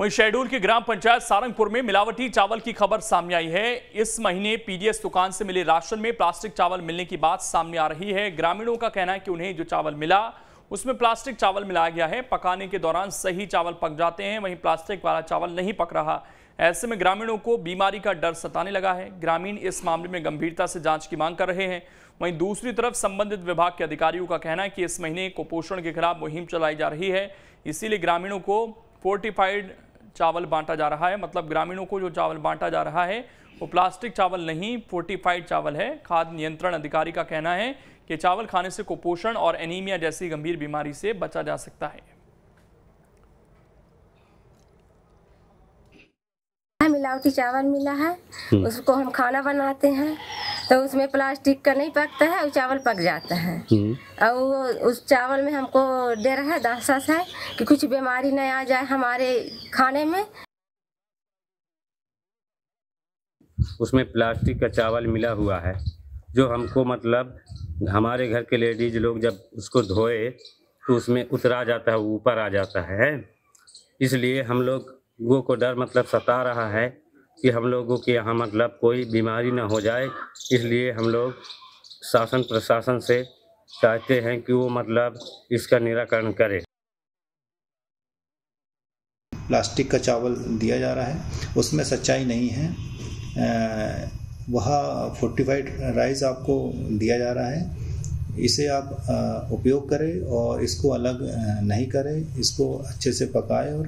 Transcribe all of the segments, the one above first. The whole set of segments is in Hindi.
वहीं शहडोल की ग्राम पंचायत सारंगपुर में मिलावटी चावल की खबर सामने आई है इस महीने पीडीएस दुकान से मिले राशन में प्लास्टिक चावल मिलने की बात सामने आ रही है ग्रामीणों का कहना है कि उन्हें जो चावल मिला उसमें प्लास्टिक चावल मिलाया गया है पकाने के दौरान सही चावल पक जाते हैं वहीं प्लास्टिक वाला चावल नहीं पक रहा ऐसे में ग्रामीणों को बीमारी का डर सताने लगा है ग्रामीण इस मामले में गंभीरता से जांच की मांग कर रहे हैं वहीं दूसरी तरफ संबंधित विभाग के अधिकारियों का कहना है कि इस महीने कुपोषण के खिलाफ मुहिम चलाई जा रही है इसीलिए ग्रामीणों को फोर्टिफाइड चावल बांटा जा रहा है मतलब ग्रामीणों को जो चावल बांटा जा रहा है वो प्लास्टिक चावल नहीं फोर्टिफाइड चावल है खाद्य नियंत्रण अधिकारी का कहना है कि चावल खाने से कुपोषण और एनीमिया जैसी गंभीर बीमारी से बचा जा सकता है है मिलावटी चावल मिला है हम्म। उसको हम खाना बनाते हैं तो उसमें प्लास्टिक का नहीं पकता है और चावल पक जाता है हम्म। और उस चावल में हमको डर है दहशत है कि कुछ बीमारी नहीं आ जाए हमारे खाने में उसमें प्लास्टिक का चावल मिला हुआ है जो हमको मतलब हमारे घर के लेडीज लोग जब उसको धोए तो उसमें उतरा जाता है ऊपर आ जाता है इसलिए हम लोग लोगों को डर मतलब सता रहा है कि हम लोगों के यहाँ मतलब कोई बीमारी ना हो जाए इसलिए हम लोग शासन प्रशासन से चाहते हैं कि वो मतलब इसका निराकरण करे प्लास्टिक का चावल दिया जा रहा है उसमें सच्चाई नहीं है वह फोर्टिफाइड राइस आपको दिया जा रहा है इसे आप उपयोग करें और इसको अलग नहीं करें इसको अच्छे से पकाएं और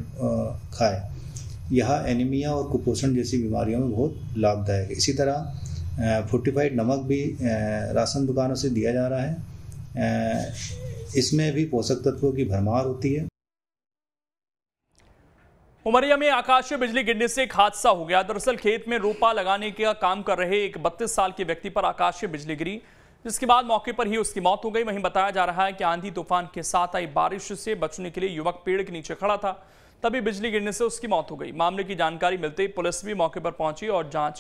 खाएं यह एनीमिया और कुपोषण जैसी बीमारियों में बहुत लाभदायक है इसी तरह फोर्टिफाइड नमक भी राशन दुकानों से दिया जा रहा है इसमें भी पोषक तत्वों की भरमार होती है उमरिया में आकाशीय बिजली गिरने से एक हादसा हो गया दरअसल खेत में रोपा लगाने का काम कर रहे एक बत्तीस साल के व्यक्ति पर आकाशीय बिजली गिरी जिसके बाद मौके पर ही उसकी मौत हो गई वहीं बताया जा रहा है कि आंधी तूफान के साथ आई बारिश से बचने के लिए युवक पेड़ के नीचे खड़ा था तभी बिजली गिरने से उसकी मौत हो गई मामले की जानकारी मिलते ही पुलिस भी मौके पर पहुंची और जांच